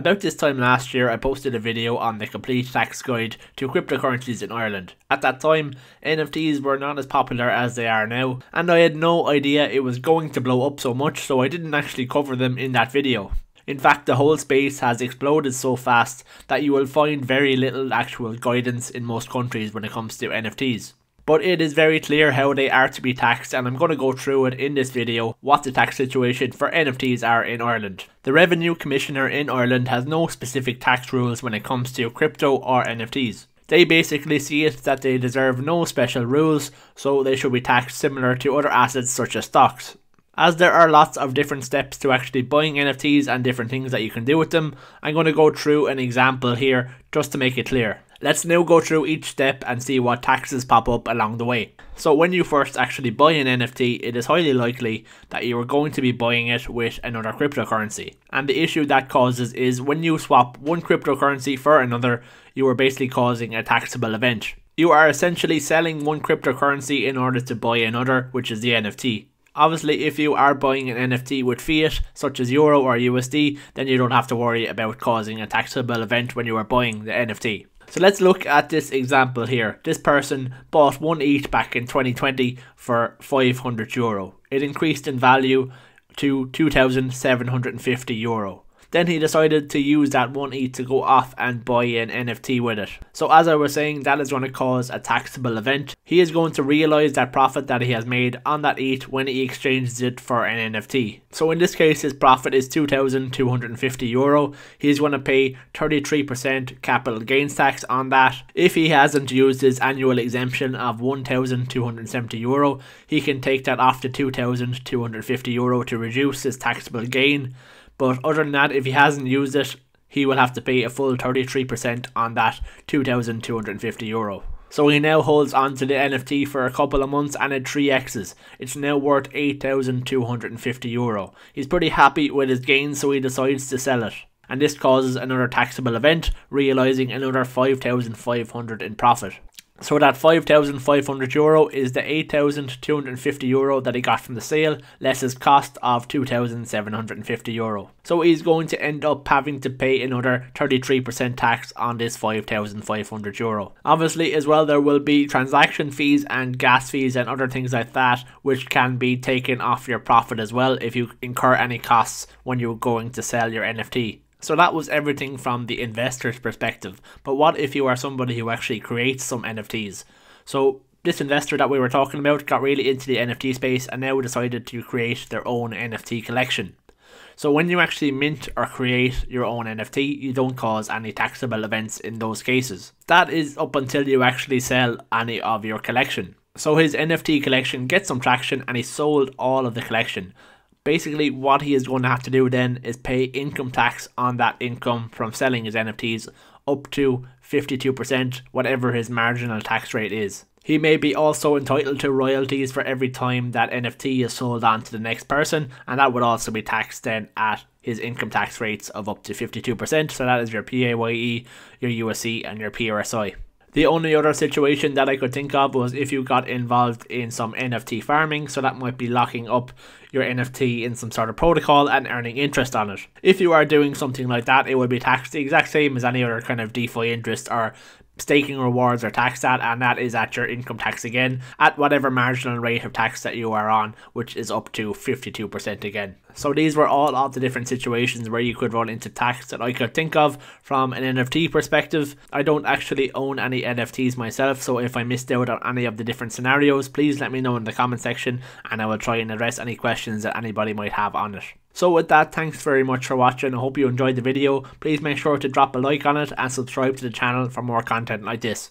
About this time last year, I posted a video on the complete tax guide to cryptocurrencies in Ireland. At that time, NFTs were not as popular as they are now, and I had no idea it was going to blow up so much, so I didn't actually cover them in that video. In fact, the whole space has exploded so fast that you will find very little actual guidance in most countries when it comes to NFTs but it is very clear how they are to be taxed and I'm going to go through it in this video what the tax situation for NFTs are in Ireland. The Revenue Commissioner in Ireland has no specific tax rules when it comes to crypto or NFTs. They basically see it that they deserve no special rules, so they should be taxed similar to other assets such as stocks. As there are lots of different steps to actually buying NFTs and different things that you can do with them, I'm going to go through an example here just to make it clear. Let's now go through each step and see what taxes pop up along the way. So when you first actually buy an NFT, it is highly likely that you are going to be buying it with another cryptocurrency. And the issue that causes is when you swap one cryptocurrency for another, you are basically causing a taxable event. You are essentially selling one cryptocurrency in order to buy another, which is the NFT. Obviously, if you are buying an NFT with fiat, such as Euro or USD, then you don't have to worry about causing a taxable event when you are buying the NFT. So let's look at this example here. This person bought one ETH back in 2020 for 500 euro. It increased in value to 2,750 euro. Then he decided to use that one e to go off and buy an NFT with it. So as I was saying, that is going to cause a taxable event. He is going to realize that profit that he has made on that ETH when he exchanges it for an NFT. So in this case, his profit is 2,250 euro. He is going to pay 33% capital gains tax on that. If he hasn't used his annual exemption of 1,270 euro, he can take that off to 2,250 euro to reduce his taxable gain. But other than that, if he hasn't used it, he will have to pay a full 33% on that 2,250 euro. So he now holds on to the NFT for a couple of months and at 3x's. It's now worth 8,250 euro. He's pretty happy with his gains, so he decides to sell it. And this causes another taxable event, realising another 5,500 in profit. So that 5,500 euro is the 8,250 euro that he got from the sale, less his cost of 2,750 euro. So he's going to end up having to pay another 33% tax on this 5,500 euro. Obviously as well there will be transaction fees and gas fees and other things like that which can be taken off your profit as well if you incur any costs when you're going to sell your NFT. So that was everything from the investor's perspective. But what if you are somebody who actually creates some NFTs? So this investor that we were talking about got really into the NFT space and now decided to create their own NFT collection. So when you actually mint or create your own NFT, you don't cause any taxable events in those cases. That is up until you actually sell any of your collection. So his NFT collection gets some traction and he sold all of the collection basically what he is going to have to do then is pay income tax on that income from selling his NFTs up to 52%, whatever his marginal tax rate is. He may be also entitled to royalties for every time that NFT is sold on to the next person, and that would also be taxed then at his income tax rates of up to 52%. So that is your PAYE, your USC, and your PRSI. The only other situation that I could think of was if you got involved in some NFT farming, so that might be locking up your NFT in some sort of protocol and earning interest on it. If you are doing something like that, it would be taxed the exact same as any other kind of DeFi interest or staking rewards are taxed at, and that is at your income tax again, at whatever marginal rate of tax that you are on, which is up to 52% again. So these were all of the different situations where you could run into tax that I could think of from an NFT perspective. I don't actually own any NFTs myself, so if I missed out on any of the different scenarios, please let me know in the comment section and I will try and address any questions that anybody might have on it. So with that, thanks very much for watching. I hope you enjoyed the video. Please make sure to drop a like on it and subscribe to the channel for more content like this.